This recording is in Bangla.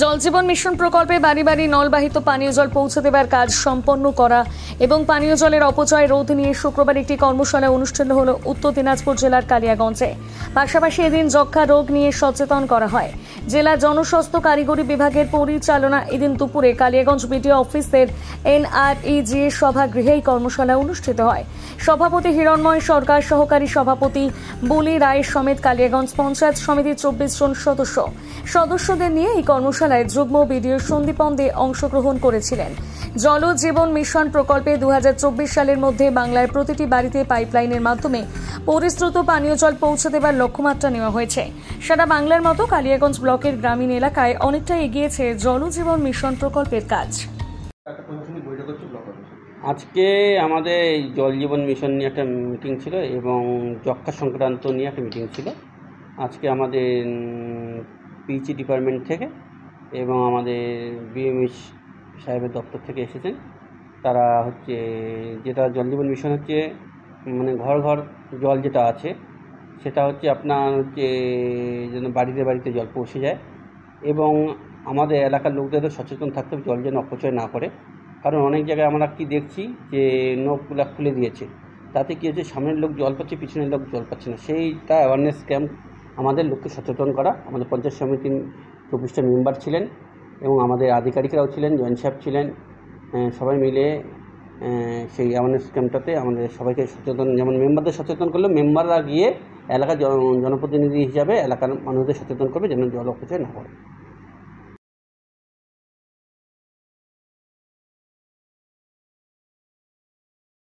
জলজীবন মিশন প্রকল্পে বাড়ি বাড়ি নলবাহিত পানীয় জল পৌঁছে দেবার কাজ সম্পন্ন করা এবং পানীয় জলের অপচয় রোধ নিয়ে শুক্রবার একটি কর্মশালা অনুষ্ঠিত হল উত্তর দিনাজপুর জেলার কালিয়াগঞ্জে পাশাপাশি এদিন যক্ষা রোগ নিয়ে সচেতন করা হয় জেলা জনস্বাস্থ্য কারিগরি বিভাগের পরিচালনা এদিন দুপুরে কালিয়াগঞ্জ বিডিও অফিসের এনআরইজি সভাগৃহে এই কর্মশালা অনুষ্ঠিত হয় সভাপতি হিরণময় সরকার সহকারী সভাপতি বুলি রায় সমেত কালিয়াগঞ্জ পঞ্চায়েত সমিতির চব্বিশ জন সদস্য সদস্যদের নিয়ে এই কর্মশালায় যুগ্ম বিডিও সন্দীপন অংশগ্রহণ করেছিলেন জল জীবন মিশন প্রকল্পে দু সালের মধ্যে বাংলার প্রতিটি বাড়িতে পাইপলাইনের মাধ্যমে পরিশ্রুত পানীয় জল পৌঁছে দেবার লক্ষ্যমাত্রা নেওয়া হয়েছে সারা বাংলার মতো কালিয়াগঞ্জ ব্লক ব্লকের গ্রামীণ এলাকায় অনেকটা এগিয়েছে জলজীবন মিশন প্রকল্পের কাজ আজকে আমাদের জলজীবন জল জীবন মিশন নিয়ে একটা মিটিং ছিল এবং যক্ষা সংক্রান্ত নিয়ে একটা মিটিং ছিল আজকে আমাদের পিচি ডিপার্টমেন্ট থেকে এবং আমাদের বিএমএস সাহেবের দপ্তর থেকে এসেছেন তারা হচ্ছে যেটা জল জীবন মিশন হচ্ছে মানে ঘর ঘর জল যেটা আছে সেটা হচ্ছে আপনার হচ্ছে যেন বাড়িতে বাড়িতে জল পৌঁছে যায় এবং আমাদের এলাকার লোকদেরও সচেতন থাকতে হবে জল যেন অপচয় না করে কারণ অনেক জায়গায় আমরা কি দেখছি যে নলকূলা খুলে দিয়েছে তাতে কী হচ্ছে সামনের লোক জল পাচ্ছে পিছনের লোক জল পাচ্ছে না সেইটা অ্যাওয়ারনেস ক্যাম্প আমাদের লোককে সচেতন করা আমাদের পঞ্চায়েত সমিতির চব্বিশটা মেম্বার ছিলেন এবং আমাদের আধিকারিকরাও ছিলেন জয়েন্ট সাহেব ছিলেন সবাই মিলে সেই অ্যাওয়ারনেস ক্যাম্পটাতে আমাদের সবাইকে সচেতন যেমন মেম্বারদের সচেতন করলে মেম্বাররা গিয়ে এলাকার জনপ্রতিনিধি হিসাবে এলাকার মানুষদের সচেতন করবে যেন জল অপচয় না করে